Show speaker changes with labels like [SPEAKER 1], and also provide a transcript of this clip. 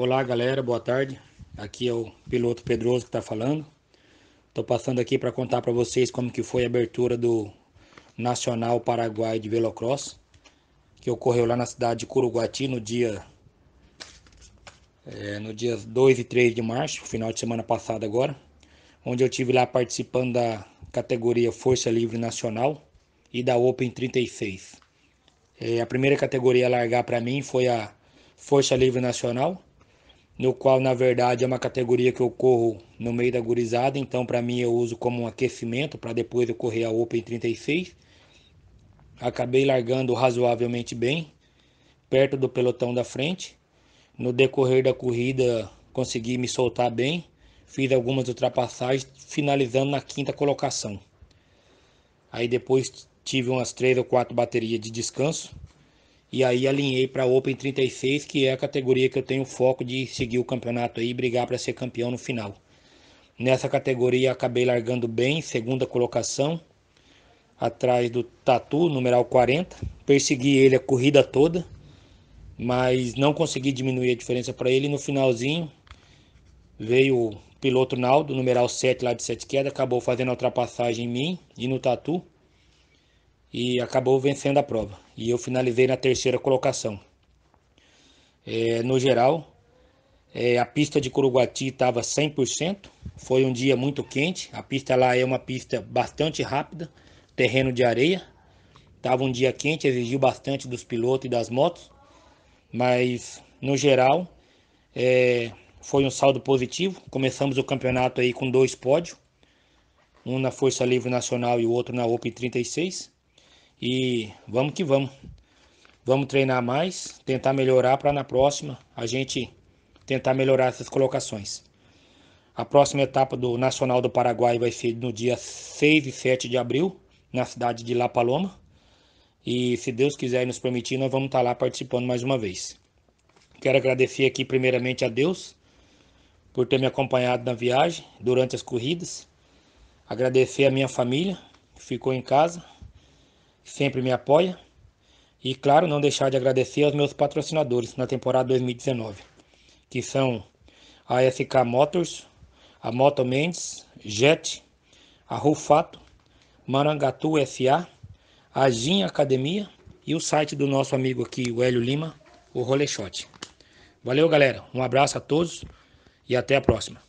[SPEAKER 1] Olá galera, boa tarde. Aqui é o piloto Pedroso que está falando. Estou passando aqui para contar para vocês como que foi a abertura do Nacional Paraguai de Velocross, que ocorreu lá na cidade de Curuguati no dia é, no dia 2 e 3 de março, final de semana passada agora, onde eu tive lá participando da categoria Força Livre Nacional e da Open 36. É, a primeira categoria a largar para mim foi a Força Livre Nacional no qual na verdade é uma categoria que eu corro no meio da gurizada, então para mim eu uso como um aquecimento para depois eu correr a Open 36. Acabei largando razoavelmente bem, perto do pelotão da frente. No decorrer da corrida consegui me soltar bem, fiz algumas ultrapassagens, finalizando na quinta colocação. Aí depois tive umas três ou quatro baterias de descanso e aí alinhei para a Open 36, que é a categoria que eu tenho foco de seguir o campeonato aí e brigar para ser campeão no final. Nessa categoria acabei largando bem, segunda colocação, atrás do Tatu, numeral 40. Persegui ele a corrida toda, mas não consegui diminuir a diferença para ele. No finalzinho veio o piloto Naldo, numeral 7 lá de Sete Queda, acabou fazendo a ultrapassagem em mim e no Tatu e acabou vencendo a prova. E eu finalizei na terceira colocação. É, no geral, é, a pista de Curuguati estava 100%, foi um dia muito quente. A pista lá é uma pista bastante rápida, terreno de areia. Estava um dia quente, exigiu bastante dos pilotos e das motos, mas no geral é, foi um saldo positivo. Começamos o campeonato aí com dois pódios, um na Força Livre Nacional e o outro na Open 36. E vamos que vamos. Vamos treinar mais, tentar melhorar para na próxima a gente tentar melhorar essas colocações. A próxima etapa do Nacional do Paraguai vai ser no dia 6 e 7 de abril, na cidade de La Paloma. E se Deus quiser nos permitir, nós vamos estar tá lá participando mais uma vez. Quero agradecer aqui primeiramente a Deus por ter me acompanhado na viagem durante as corridas. Agradecer a minha família que ficou em casa, sempre me apoia. E claro, não deixar de agradecer aos meus patrocinadores na temporada 2019, que são a SK Motors, a Moto Mendes, Jet, a Rufato, Marangatu SA, a Gin Academia e o site do nosso amigo aqui, o Hélio Lima, o Rolexote. Valeu, galera. Um abraço a todos e até a próxima.